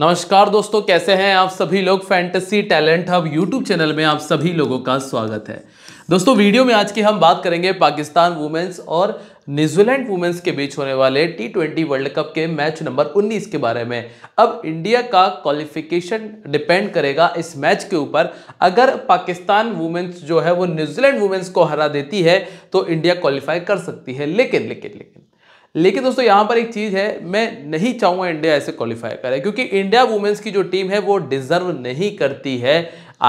नमस्कार दोस्तों कैसे हैं आप सभी लोग fantasy talent hub YouTube channel में आप सभी लोगों का स्वागत है दोस्तों वीडियो में आज की हम बात करेंगे पाकिस्तान वुमेन्स और न्यूजीलैंड वुमेंस के बीच होने वाले टी ट्वेंटी वर्ल्ड कप के मैच नंबर 19 के बारे में अब इंडिया का क्वालिफिकेशन डिपेंड करेगा इस मैच के ऊपर अगर पाकिस्तान वुमेन्स जो है वो न्यूजीलैंड वुमेन्स को हरा देती है तो इंडिया क्वालिफाई कर सकती है लेकिन लेकिन लेकिन लेकिन दोस्तों यहाँ पर एक चीज़ है मैं नहीं चाहूँगा इंडिया ऐसे क्वालिफाई करे क्योंकि इंडिया वुमेंस की जो टीम है वो डिजर्व नहीं करती है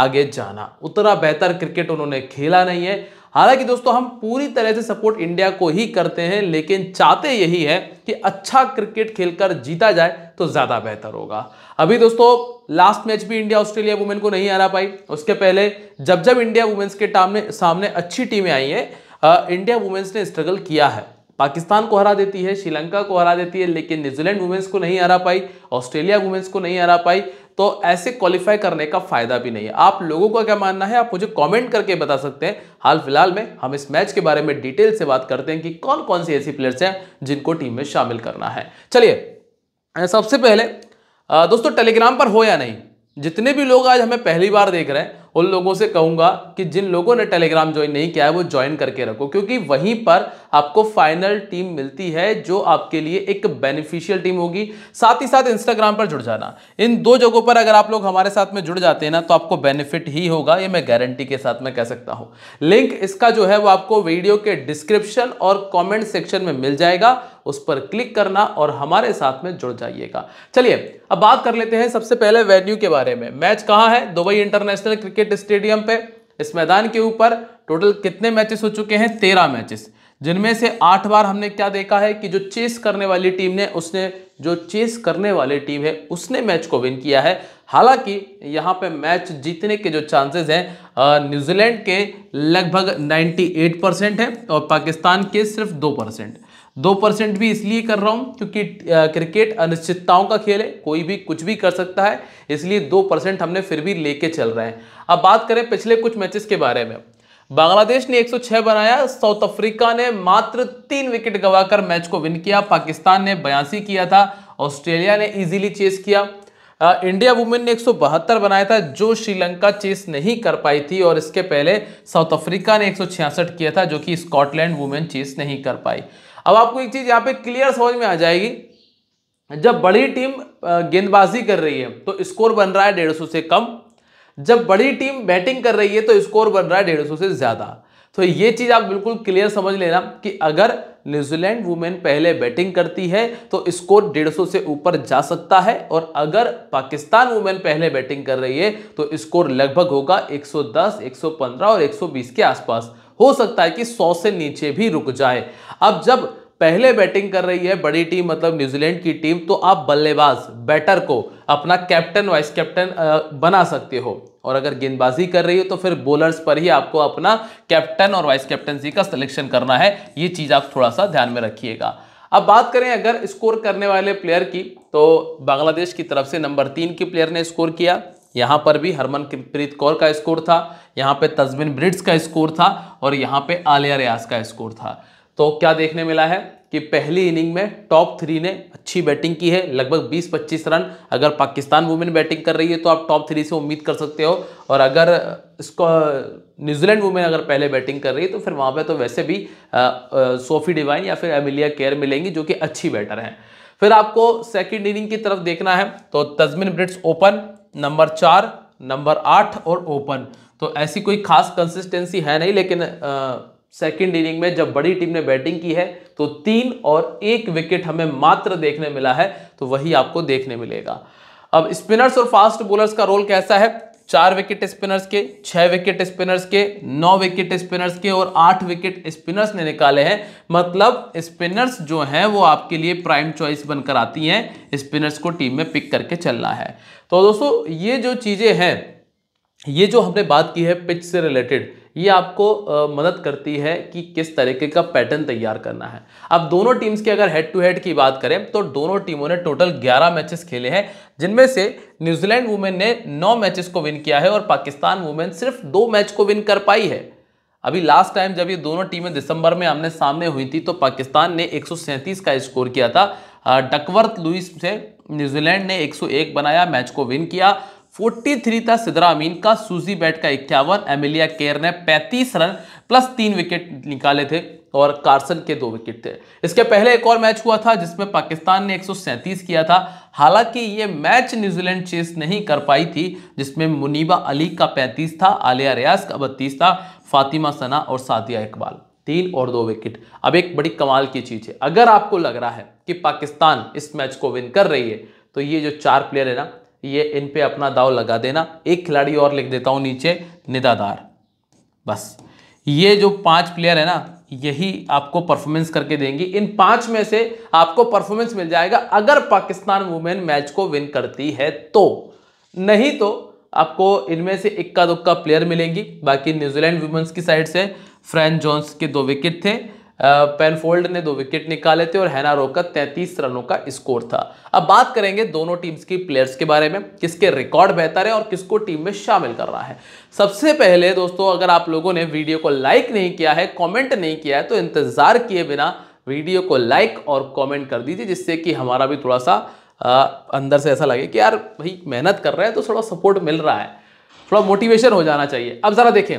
आगे जाना उतना बेहतर क्रिकेट उन्होंने खेला नहीं है हालांकि दोस्तों हम पूरी तरह से सपोर्ट इंडिया को ही करते हैं लेकिन चाहते यही है कि अच्छा क्रिकेट खेलकर जीता जाए तो ज़्यादा बेहतर होगा अभी दोस्तों लास्ट मैच भी इंडिया ऑस्ट्रेलिया वुमेन को नहीं हरा पाई उसके पहले जब जब इंडिया वुमेन्स के सामने अच्छी टीमें आई हैं इंडिया वुमेन्स ने स्ट्रगल किया है पाकिस्तान को हरा देती है श्रीलंका को हरा देती है लेकिन न्यूजीलैंड वुमेंस को नहीं हरा पाई ऑस्ट्रेलिया वुमेन्स को नहीं हरा पाई तो ऐसे क्वालिफाई करने का फायदा भी नहीं है आप लोगों का क्या मानना है आप मुझे कमेंट करके बता सकते हैं हाल फिलहाल में हम इस मैच के बारे में डिटेल से बात करते हैं कि कौन कौन सी ऐसी प्लेयर्स हैं जिनको टीम में शामिल करना है चलिए सबसे पहले दोस्तों टेलीग्राम पर हो या नहीं जितने भी लोग आज हमें पहली बार देख रहे हैं उन लोगों से कहूंगा कि जिन लोगों ने टेलीग्राम ज्वाइन नहीं किया है वो ज्वाइन करके रखो क्योंकि वहीं पर आपको फाइनल टीम मिलती है जो आपके लिए एक बेनिफिशियल टीम होगी साथ ही साथ इंस्टाग्राम पर जुड़ जाना इन दो जगहों पर अगर आप लोग हमारे साथ में जुड़ जाते हैं ना तो आपको बेनिफिट ही होगा ये मैं गारंटी के साथ में कह सकता हूँ लिंक इसका जो है वो आपको वीडियो के डिस्क्रिप्शन और कॉमेंट सेक्शन में मिल जाएगा उस पर क्लिक करना और हमारे साथ में जुड़ जाइएगा चलिए अब बात कर लेते हैं सबसे पहले वेन्यू के बारे में मैच कहाँ है दुबई इंटरनेशनल क्रिकेट स्टेडियम पे इस मैदान के ऊपर टोटल कितने मैचेस हो चुके हैं तेरह मैचेस जिनमें से आठ बार हमने क्या देखा है कि जो चेस करने वाली टीम ने उसने जो चेस करने वाली टीम है उसने मैच को विन किया है हालांकि यहाँ पे मैच जीतने के जो चांसेस हैं न्यूजीलैंड के लगभग 98 परसेंट है और पाकिस्तान के सिर्फ दो परसेंट दो परसेंट भी इसलिए कर रहा हूं क्योंकि क्रिकेट अनिश्चितताओं का खेल है कोई भी कुछ भी कर सकता है इसलिए दो परसेंट हमने फिर भी लेके चल रहे हैं अब बात करें पिछले कुछ मैचेस के बारे में बांग्लादेश ने 106 बनाया साउथ अफ्रीका ने मात्र तीन विकेट गवाकर मैच को विन किया पाकिस्तान ने बयासी किया था ऑस्ट्रेलिया ने इजीली चेस किया आ, इंडिया वुमेन ने एक बनाया था जो श्रीलंका चेस नहीं कर पाई थी और इसके पहले साउथ अफ्रीका ने एक किया था जो कि स्कॉटलैंड वुमेन चेस नहीं कर पाई अब आपको एक चीज़ यहाँ पे क्लियर समझ में आ जाएगी जब बड़ी टीम गेंदबाजी कर रही है तो स्कोर बन रहा है डेढ़ सौ से कम जब बड़ी टीम बैटिंग कर रही है तो स्कोर बन रहा है डेढ़ सौ से ज़्यादा तो ये चीज़ आप बिल्कुल क्लियर समझ लेना कि अगर न्यूजीलैंड वुमेन पहले बैटिंग करती है तो स्कोर 150 से ऊपर जा सकता है और अगर पाकिस्तान वुमेन पहले बैटिंग कर रही है तो स्कोर लगभग होगा 110, 115 और 120 के आसपास हो सकता है कि 100 से नीचे भी रुक जाए अब जब पहले बैटिंग कर रही है बड़ी टीम मतलब न्यूजीलैंड की टीम तो आप बल्लेबाज बैटर को अपना कैप्टन वाइस कैप्टन बना सकते हो और अगर गेंदबाजी कर रही हो तो फिर बॉलर्स पर ही आपको अपना कैप्टन और वाइस कैप्टनसी का सिलेक्शन करना है ये चीज़ आप थोड़ा सा ध्यान में रखिएगा अब बात करें अगर स्कोर करने वाले प्लेयर की तो बांग्लादेश की तरफ से नंबर तीन के प्लेयर ने स्कोर किया यहाँ पर भी हरमन प्रीत कौर का स्कोर था यहाँ पे तस्बिन ब्रिट्स का स्कोर था और यहाँ पे आलिया रियाज का स्कोर था तो क्या देखने मिला है कि पहली इनिंग में टॉप थ्री ने अच्छी बैटिंग की है लगभग 20-25 रन अगर पाकिस्तान वुमेन बैटिंग कर रही है तो आप टॉप थ्री से उम्मीद कर सकते हो और अगर इसको न्यूजीलैंड वुमेन अगर पहले बैटिंग कर रही है तो फिर वहाँ पे तो वैसे भी सोफी डिवाइन या फिर एमिलिया केयर मिलेंगी जो कि अच्छी बैटर हैं फिर आपको सेकेंड इनिंग की तरफ देखना है तो तजमिन ब्रिट्स ओपन नंबर चार नंबर आठ और ओपन तो ऐसी कोई खास कंसिस्टेंसी है नहीं लेकिन आ, सेकेंड इनिंग में जब बड़ी टीम ने बैटिंग की है तो तीन और एक विकेट हमें मात्र देखने मिला है तो वही आपको देखने मिलेगा अब स्पिनर्स और फास्ट बोलर्स का रोल कैसा है चार विकेट स्पिनर्स के छह विकेट स्पिनर्स के नौ विकेट स्पिनर्स के और आठ विकेट स्पिनर्स ने निकाले हैं मतलब स्पिनर्स जो हैं वो आपके लिए प्राइम चॉइस बनकर आती हैं स्पिनर्स को टीम में पिक करके चलना है तो दोस्तों ये जो चीज़ें हैं ये जो हमने बात की है पिच से रिलेटेड ये आपको आ, मदद करती है कि किस तरीके का पैटर्न तैयार करना है अब दोनों टीम्स की अगर हेड टू हेड की बात करें तो दोनों टीमों ने टोटल 11 मैचेस खेले हैं जिनमें से न्यूजीलैंड वुमेन ने 9 मैचेस को विन किया है और पाकिस्तान वुमेन सिर्फ दो मैच को विन कर पाई है अभी लास्ट टाइम जब ये दोनों टीमें दिसंबर में आमने सामने हुई थी तो पाकिस्तान ने एक का स्कोर किया था डकवर्थ लुइस से न्यूजीलैंड ने 101 बनाया मैच को विन किया 43 था सिदरा अमीन का सूजी बैट का इक्यावन एमिलिया केयर ने 35 रन प्लस तीन विकेट निकाले थे और कार्सन के दो विकेट थे इसके पहले एक और मैच हुआ था जिसमें पाकिस्तान ने 137 किया था हालांकि ये मैच न्यूजीलैंड चेस नहीं कर पाई थी जिसमें मुनीबा अली का 35 था आलिया रियाज का बत्तीस था फातिमा सना और सादिया इकबाल तीन और दो विकेट अब एक बड़ी कमाल की चीज़ है अगर आपको लग रहा है कि पाकिस्तान इस मैच को विन कर रही है तो ये जो चार प्लेयर है ना ये इन पे अपना दाव लगा देना एक खिलाड़ी और लिख देता हूँ नीचे निदादार बस ये जो पांच प्लेयर है ना यही आपको परफॉर्मेंस करके देंगी इन पांच में से आपको परफॉर्मेंस मिल जाएगा अगर पाकिस्तान वुमेन मैच को विन करती है तो नहीं तो आपको इनमें से इक्का दुक्का प्लेयर मिलेंगी बाकी न्यूजीलैंड वुमेन्स की साइड से फ्रैन जॉन्स के दो विकेट थे पेनफोल्ड ने दो विकेट निकाले थे और हैना रोक का तैंतीस रनों का स्कोर था अब बात करेंगे दोनों टीम्स की प्लेयर्स के बारे में किसके रिकॉर्ड बेहतर है और किसको टीम में शामिल कर रहा है सबसे पहले दोस्तों अगर आप लोगों ने वीडियो को लाइक नहीं किया है कॉमेंट नहीं किया है तो इंतजार किए बिना वीडियो को लाइक और कॉमेंट कर दीजिए जिससे कि हमारा भी थोड़ा सा आ, अंदर से ऐसा लगे कि यार भाई मेहनत कर रहे हैं तो थोड़ा सपोर्ट मिल रहा है थोड़ा मोटिवेशन हो जाना चाहिए अब ज़रा देखें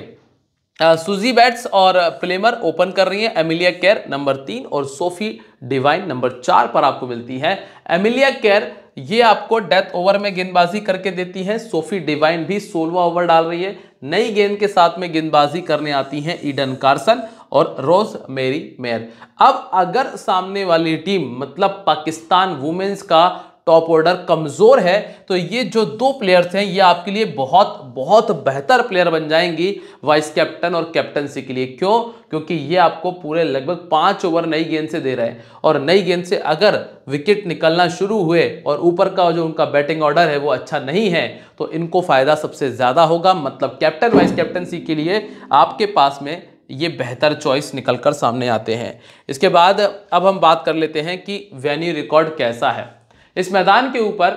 सुजी बैट्स और प्लेमर ओपन कर रही हैं एमिलिया केयर नंबर तीन और सोफी डिवाइन नंबर चार पर आपको मिलती है एमिलिया केयर ये आपको डेथ ओवर में गेंदबाजी करके देती है सोफी डिवाइन भी सोलवा ओवर डाल रही है नई गेंद के साथ में गेंदबाजी करने आती हैं ईडन कार्सन और रोज मेरी मेयर अब अगर सामने वाली टीम मतलब पाकिस्तान वुमेन्स का टॉप ऑर्डर कमज़ोर है तो ये जो दो प्लेयर्स हैं ये आपके लिए बहुत बहुत बेहतर प्लेयर बन जाएंगी वाइस कैप्टन और कैप्टनसी के लिए क्यों क्योंकि ये आपको पूरे लगभग पाँच ओवर नई गेंद से दे रहे हैं और नई गेंद से अगर विकेट निकलना शुरू हुए और ऊपर का जो उनका बैटिंग ऑर्डर है वो अच्छा नहीं है तो इनको फ़ायदा सबसे ज़्यादा होगा मतलब कैप्टन वाइस कैप्टनसी के लिए आपके पास में ये बेहतर चॉइस निकल कर सामने आते हैं इसके बाद अब हम बात कर लेते हैं कि वेन्यू रिकॉर्ड कैसा है इस मैदान के ऊपर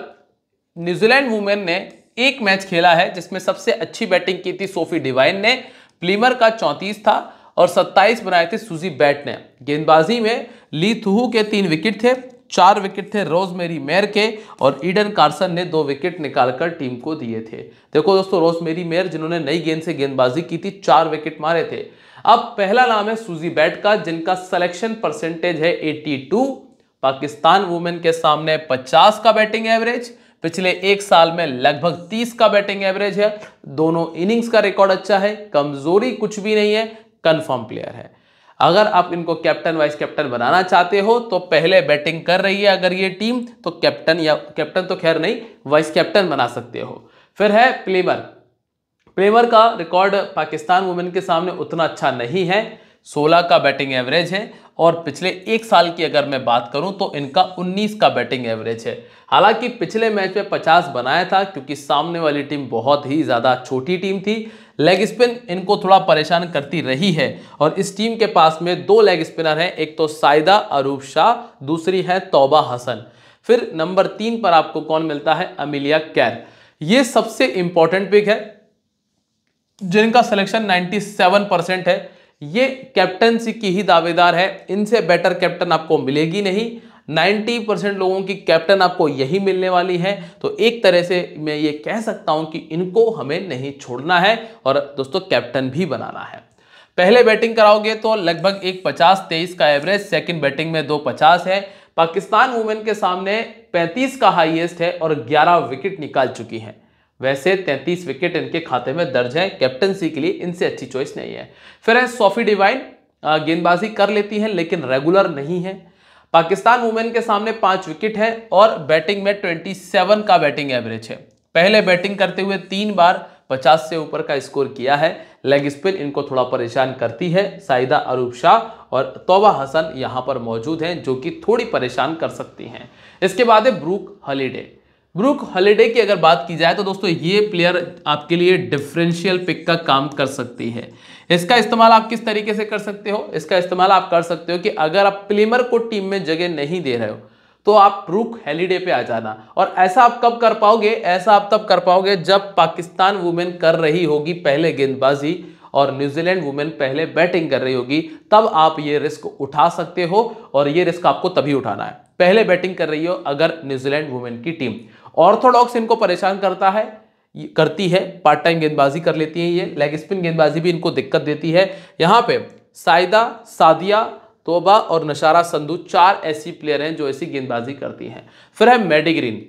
न्यूजीलैंड वुमेन ने एक मैच खेला है जिसमें सबसे अच्छी बैटिंग की थी सोफी डिवाइन ने प्लीमर का चौंतीस था और 27 बनाए थे सुजी बैट ने गेंदबाजी में ली थुहू के तीन विकेट थे चार विकेट थे रोजमेरी मेयर के और ईडन कार्सन ने दो विकेट निकालकर टीम को दिए थे देखो दोस्तों रोजमेरी मेयर जिन्होंने नई गेंद से गेंदबाजी की थी चार विकेट मारे थे अब पहला नाम है सुजी बैट का जिनका सिलेक्शन परसेंटेज है 82 पाकिस्तान वुमेन के सामने 50 का बैटिंग एवरेज पिछले एक साल में लगभग 30 का बैटिंग एवरेज है दोनों इनिंग्स का रिकॉर्ड अच्छा है कमजोरी कुछ भी नहीं है कंफर्म प्लेयर है अगर आप इनको कैप्टन वाइस कैप्टन बनाना चाहते हो तो पहले बैटिंग कर रही है अगर ये टीम तो कैप्टन या कैप्टन तो खैर नहीं वाइस कैप्टन बना सकते हो फिर है प्लेमर प्लेमर का रिकॉर्ड पाकिस्तान वुमेन के सामने उतना अच्छा नहीं है सोलह का बैटिंग एवरेज है और पिछले एक साल की अगर मैं बात करूं तो इनका 19 का बैटिंग एवरेज है हालांकि पिछले मैच में 50 बनाया था क्योंकि सामने वाली टीम बहुत ही ज़्यादा छोटी टीम थी लेग स्पिन इनको थोड़ा परेशान करती रही है और इस टीम के पास में दो लेग स्पिनर हैं एक तो सायदा अरूप शाह दूसरी है तोबा हसन फिर नंबर तीन पर आपको कौन मिलता है अमिलिया कैर ये सबसे इंपॉर्टेंट पिक है जिनका सिलेक्शन 97 परसेंट है ये कैप्टनसी की ही दावेदार है इनसे बेटर कैप्टन आपको मिलेगी नहीं 90 परसेंट लोगों की कैप्टन आपको यही मिलने वाली है तो एक तरह से मैं ये कह सकता हूं कि इनको हमें नहीं छोड़ना है और दोस्तों कैप्टन भी बनाना है पहले बैटिंग कराओगे तो लगभग एक पचास तेईस का एवरेज सेकंड बैटिंग में दो पचास है पाकिस्तान वुमेन के सामने 35 का हाईएस्ट है और 11 विकेट निकाल चुकी हैं वैसे 33 विकेट इनके खाते में दर्ज है कैप्टनसी के लिए इनसे अच्छी चॉइस नहीं है फिर है सोफी डिवाइन गेंदबाजी कर लेती हैं लेकिन रेगुलर नहीं है पाकिस्तान वुमेन के सामने पांच विकेट है और बैटिंग में 27 का बैटिंग एवरेज है पहले बैटिंग करते हुए तीन बार 50 से ऊपर का स्कोर किया है लेग स्पिन इनको थोड़ा परेशान करती है साइदा अरूप शाह और तोबा हसन यहां पर मौजूद हैं जो कि थोड़ी परेशान कर सकती हैं इसके बाद है ब्रूक हॉलीडे ब्रूक हॉलीडे की अगर बात की जाए तो दोस्तों ये प्लेयर आपके लिए डिफरेंशियल पिक का काम कर सकती है इसका इस्तेमाल आप किस तरीके से कर सकते हो इसका इस्तेमाल आप कर सकते हो कि अगर आप प्लेमर को टीम में जगह नहीं दे रहे हो तो आप ब्रूक हेलीडे पे आ जाना और ऐसा आप कब कर पाओगे ऐसा आप तब कर पाओगे जब पाकिस्तान वुमेन कर रही होगी पहले गेंदबाजी और न्यूजीलैंड वुमेन पहले बैटिंग कर रही होगी तब आप ये रिस्क उठा सकते हो और ये रिस्क आपको तभी उठाना है पहले बैटिंग कर रही हो अगर न्यूजीलैंड वुमेन की टीम ऑर्थोडॉक्स इनको परेशान करता है करती है पार्ट टाइम गेंदबाजी कर लेती है ये लेग स्पिन गेंदबाजी भी इनको दिक्कत देती है यहाँ पे साइदा सादिया तोबा और नशारा संधू चार ऐसी प्लेयर हैं जो ऐसी गेंदबाजी करती हैं फिर है मेडिग्रीन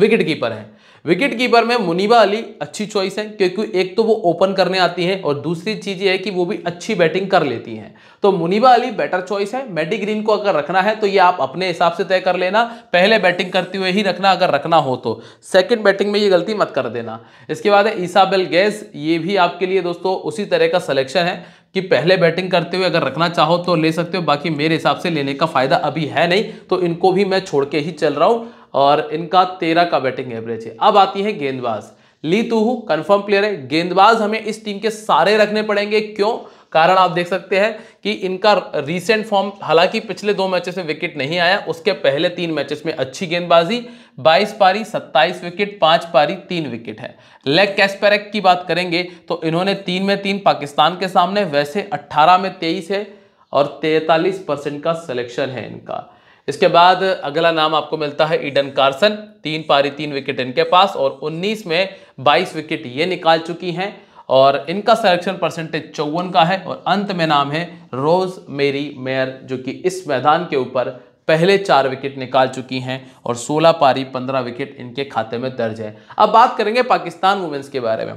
विकेट कीपर हैं विकेट कीपर में मुनीबा अली अच्छी चॉइस है क्योंकि एक तो वो ओपन करने आती है और दूसरी चीज ये है कि वो भी अच्छी बैटिंग कर लेती हैं तो मुनीबा अली बेटर चॉइस है मैटी ग्रीन को अगर रखना है तो ये आप अपने हिसाब से तय कर लेना पहले बैटिंग करते हुए ही रखना अगर रखना हो तो सेकेंड बैटिंग में ये गलती मत कर देना इसके बाद है ईसाबेल गैस ये भी आपके लिए दोस्तों उसी तरह का सलेक्शन है कि पहले बैटिंग करते हुए अगर रखना चाहो तो ले सकते हो बाकी मेरे हिसाब से लेने का फायदा अभी है नहीं तो इनको भी मैं छोड़ के ही चल रहा हूं और इनका तेरह का बैटिंग एवरेज है अब आती है गेंदबाज ली तुहू कन्फर्म प्लेयर है गेंदबाज हमें इस टीम के सारे रखने पड़ेंगे क्यों कारण आप देख सकते हैं कि इनका रीसेंट फॉर्म हालांकि पिछले दो मैचेस में विकेट नहीं आया उसके पहले तीन मैचेस में अच्छी गेंदबाजी 22 पारी 27 विकेट पांच पारी तीन विकेट है लेग कैस्पेरेक की बात करेंगे तो इन्होंने तीन में तीन पाकिस्तान के सामने वैसे 18 में 23 है और 43 परसेंट का सिलेक्शन है इनका इसके बाद अगला नाम आपको मिलता है ईडन कार्सन तीन पारी तीन विकेट इनके पास और 19 में 22 विकेट ये निकाल चुकी हैं और इनका सिलेक्शन परसेंटेज चौवन का है और अंत में नाम है रोज़ मेरी मेयर जो कि इस मैदान के ऊपर पहले चार विकेट निकाल चुकी हैं और 16 पारी 15 विकेट इनके खाते में दर्ज है अब बात करेंगे पाकिस्तान वुमेंस के बारे में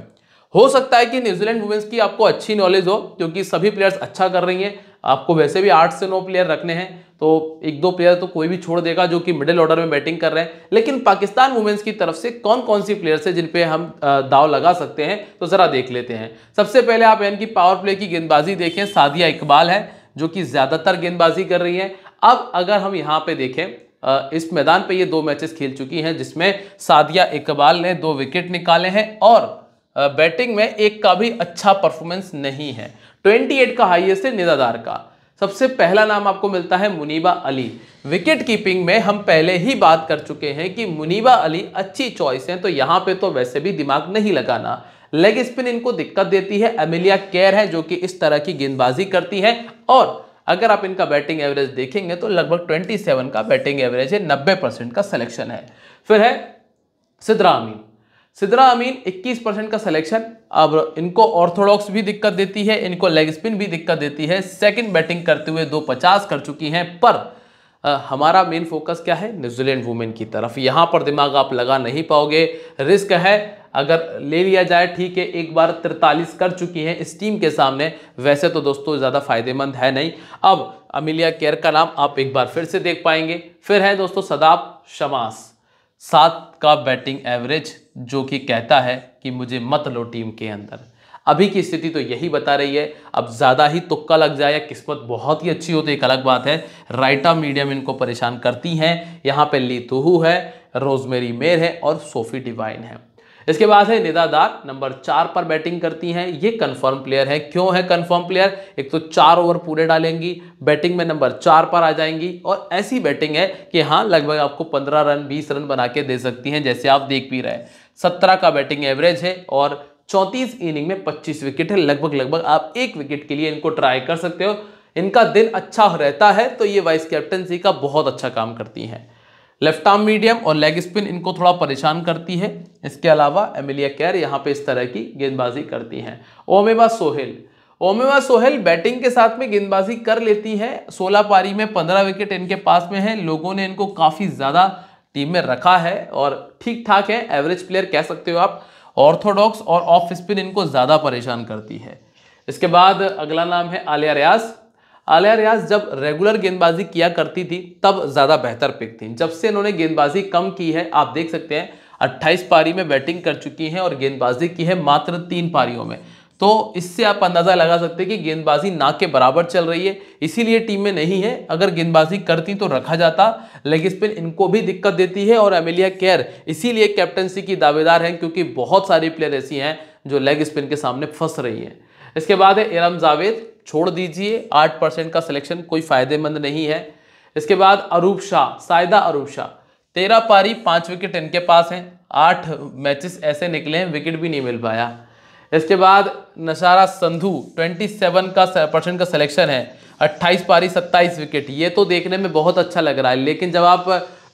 हो सकता है कि न्यूजीलैंड वुमेंस की आपको अच्छी नॉलेज हो क्योंकि सभी प्लेयर्स अच्छा कर रही हैं आपको वैसे भी आठ से नौ प्लेयर रखने हैं तो एक दो प्लेयर तो कोई भी छोड़ देगा जो कि मिडिल ऑर्डर में बैटिंग कर रहे हैं लेकिन पाकिस्तान वुमेन्स की तरफ से कौन कौन सी प्लेयर्स है जिनपे हम दाव लगा सकते हैं तो ज़रा देख लेते हैं सबसे पहले आप इनकी पावर प्ले की गेंदबाजी देखें सादिया इकबाल है जो कि ज़्यादातर गेंदबाजी कर रही है अब अगर हम यहाँ पे देखें इस मैदान पर ये दो मैचेस खेल चुकी हैं जिसमें सादिया इकबाल ने दो विकेट निकाले हैं और बैटिंग में एक का भी अच्छा परफॉर्मेंस नहीं है 28 का हाईएस्ट है निदादार का सबसे पहला नाम आपको मिलता है मुनीबा अली विकेट कीपिंग में हम पहले ही बात कर चुके हैं कि मुनीबा अली अच्छी चॉइस है तो यहाँ पे तो वैसे भी दिमाग नहीं लगाना लेग स्पिन इनको दिक्कत देती है एमिलिया केयर है जो कि इस तरह की गेंदबाजी करती है और अगर आप इनका बैटिंग एवरेज देखेंगे तो लगभग 27 का बैटिंग एवरेज है 90 परसेंट का सिलेक्शन है फिर है सिद्धरामी सिदरा अमीन 21 परसेंट का सिलेक्शन अब इनको ऑर्थोडॉक्स भी दिक्कत देती है इनको लेग स्पिन भी दिक्कत देती है सेकंड बैटिंग करते हुए दो पचास कर चुकी हैं पर आ, हमारा मेन फोकस क्या है न्यूजीलैंड वुमेन की तरफ यहाँ पर दिमाग आप लगा नहीं पाओगे रिस्क है अगर ले लिया जाए ठीक है एक बार तिरतालीस कर चुकी हैं इस टीम के सामने वैसे तो दोस्तों ज़्यादा फायदेमंद है नहीं अब अमिलिया केयर का नाम आप एक बार फिर से देख पाएंगे फिर है दोस्तों सदाब शमास सात का बैटिंग एवरेज जो कि कहता है कि मुझे मत लो टीम के अंदर अभी की स्थिति तो यही बता रही है अब ज़्यादा ही तुक्का लग जाए या किस्मत बहुत ही अच्छी हो तो एक अलग बात है राइटा मीडियम इनको परेशान करती हैं यहाँ पे ली है रोजमेरी मेर है और सोफी डिवाइन है इसके बाद है निदादार नंबर चार पर बैटिंग करती हैं ये कंफर्म प्लेयर है क्यों है कन्फर्म प्लेयर एक तो चार ओवर पूरे डालेंगी बैटिंग में नंबर चार पर आ जाएंगी और ऐसी बैटिंग है कि हाँ लगभग आपको पंद्रह रन बीस रन बना के दे सकती हैं जैसे आप देख भी रहे सत्रह का बैटिंग एवरेज है और चौंतीस इनिंग में पच्चीस विकेट है लगभग लगभग आप एक विकेट के लिए इनको ट्राई कर सकते हो इनका दिन अच्छा रहता है तो ये वाइस कैप्टनसी का बहुत अच्छा काम करती हैं लेफ्ट आर्म मीडियम और लेग स्पिन इनको थोड़ा परेशान करती है इसके अलावा एमिलिया कैर यहाँ पे इस तरह की गेंदबाजी करती हैं ओमेवा सोहेल ओमेवा सोहेल बैटिंग के साथ में गेंदबाजी कर लेती है 16 पारी में 15 विकेट इनके पास में है लोगों ने इनको काफ़ी ज़्यादा टीम में रखा है और ठीक ठाक है एवरेज प्लेयर कह सकते हो आप ऑर्थोडॉक्स और ऑफ स्पिन इनको ज़्यादा परेशान करती है इसके बाद अगला नाम है आलिया रियाज़ आलिया रियाज जब रेगुलर गेंदबाजी किया करती थी तब ज़्यादा बेहतर पिक थी जब से इन्होंने गेंदबाजी कम की है आप देख सकते हैं 28 पारी में बैटिंग कर चुकी हैं और गेंदबाजी की है मात्र तीन पारियों में तो इससे आप अंदाज़ा लगा सकते हैं कि गेंदबाजी ना के बराबर चल रही है इसीलिए टीम में नहीं है अगर गेंदबाजी करती तो रखा जाता लेग स्पिन इनको भी दिक्कत देती है और एमिलिया केयर इसीलिए कैप्टनसी की दावेदार हैं क्योंकि बहुत सारी प्लेयर ऐसी हैं जो लेग स्पिन के सामने फंस रही हैं इसके बाद है इरम जावेद छोड़ दीजिए आठ परसेंट का सिलेक्शन कोई फायदेमंद नहीं है इसके बाद अरूप शाह सायदा अरूप शाह तेरह पारी पाँच विकेट इनके पास हैं आठ मैचेस ऐसे निकले हैं विकेट भी नहीं मिल पाया इसके बाद नशारा संधू ट्वेंटी सेवन का परसेंट का सिलेक्शन है अट्ठाईस पारी सत्ताईस विकेट ये तो देखने में बहुत अच्छा लग रहा है लेकिन जब आप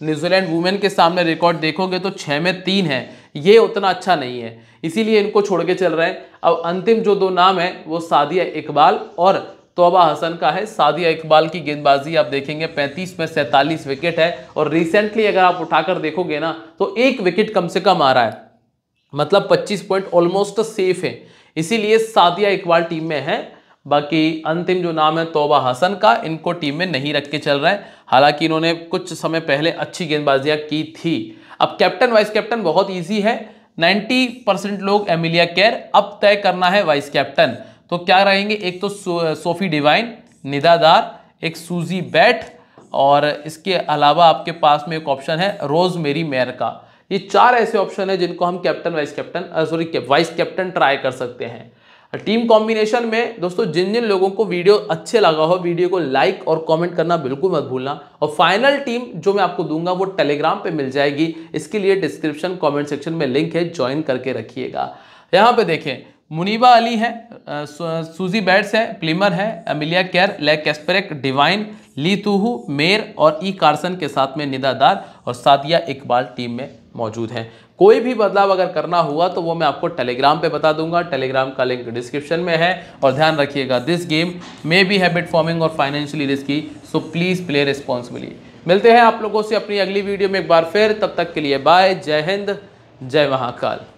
न्यूजीलैंड वुमेन के सामने रिकॉर्ड देखोगे तो छः में तीन है ये उतना अच्छा नहीं है इसीलिए इनको छोड़ के चल रहे हैं अब अंतिम जो दो नाम है वो सादिया इकबाल और तोबा हसन का है सादिया इकबाल की गेंदबाजी आप देखेंगे 35 में 47 विकेट है और रिसेंटली अगर आप उठाकर देखोगे ना तो एक विकेट कम से कम आ रहा है मतलब 25 पॉइंट ऑलमोस्ट सेफ है इसीलिए सादिया इकबाल टीम में है बाकी अंतिम जो नाम है तोबा हसन का इनको टीम में नहीं रख के चल रहा है हालांकि इन्होंने कुछ समय पहले अच्छी गेंदबाजियाँ की थी अब कैप्टन वाइस कैप्टन बहुत ईजी है 90 परसेंट लोग एमिलिया केयर अब तय करना है वाइस कैप्टन तो क्या रहेंगे एक तो सोफी डिवाइन निदादार एक सूजी बैट और इसके अलावा आपके पास में एक ऑप्शन है रोज मेरी मेयर का ये चार ऐसे ऑप्शन है जिनको हम captain vice captain sorry vice captain try कर सकते हैं टीम कॉम्बिनेशन में दोस्तों जिन जिन लोगों को वीडियो अच्छे लगा हो वीडियो को लाइक और कमेंट करना बिल्कुल मत भूलना और फाइनल टीम जो मैं आपको दूंगा वो टेलीग्राम पे मिल जाएगी इसके लिए डिस्क्रिप्शन कमेंट सेक्शन में लिंक है ज्वाइन करके रखिएगा यहाँ पे देखें मुनीबा अली है सूजी बैट्स है प्लीमर है अमिलिया कैर ले कैस्परेक डिवाइन ली तूहू मेर और ई कार्सन के साथ में निदादार और सादिया इकबाल टीम में मौजूद हैं कोई भी बदलाव अगर करना हुआ तो वो मैं आपको टेलीग्राम पे बता दूंगा टेलीग्राम का लिंक डिस्क्रिप्शन में है और ध्यान रखिएगा this game may be habit forming और financially risky so please play responsibly मिलते हैं आप लोगों से अपनी अगली वीडियो में एक बार फिर तब तक के लिए बाय जय हिंद जय महाकाल